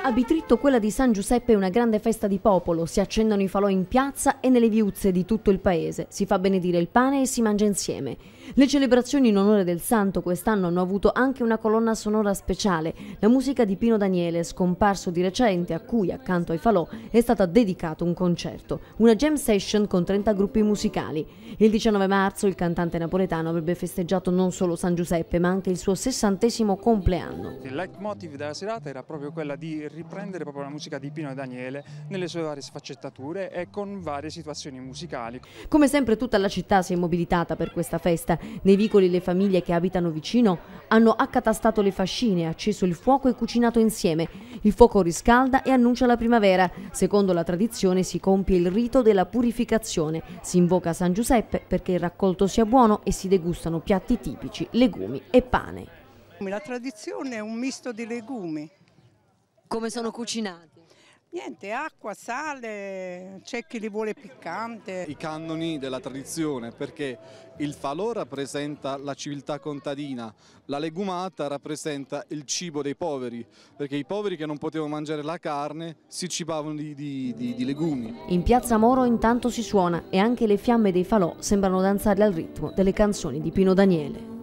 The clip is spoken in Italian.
A Bitritto quella di San Giuseppe è una grande festa di popolo, si accendono i falò in piazza e nelle viuzze di tutto il paese, si fa benedire il pane e si mangia insieme. Le celebrazioni in onore del santo quest'anno hanno avuto anche una colonna sonora speciale, la musica di Pino Daniele, scomparso di recente, a cui accanto ai falò è stato dedicato un concerto, una jam session con 30 gruppi musicali. Il 19 marzo il cantante napoletano avrebbe festeggiato non solo San Giuseppe ma anche il suo sessantesimo compleanno. Il leitmotiv della serata era proprio quella di riprendere proprio la musica di Pino e Daniele nelle sue varie sfaccettature e con varie situazioni musicali. Come sempre tutta la città si è mobilitata per questa festa. Nei vicoli le famiglie che abitano vicino hanno accatastato le fascine, acceso il fuoco e cucinato insieme. Il fuoco riscalda e annuncia la primavera. Secondo la tradizione si compie il rito della purificazione. Si invoca San Giuseppe perché il raccolto sia buono e si degustano piatti tipici, legumi e pane. La tradizione è un misto di legumi, come sono cucinati? Niente, acqua, sale, c'è chi li vuole piccante. I cannoni della tradizione, perché il falò rappresenta la civiltà contadina, la legumata rappresenta il cibo dei poveri, perché i poveri che non potevano mangiare la carne si cibavano di, di, di, di legumi. In piazza Moro intanto si suona e anche le fiamme dei falò sembrano danzare al ritmo delle canzoni di Pino Daniele.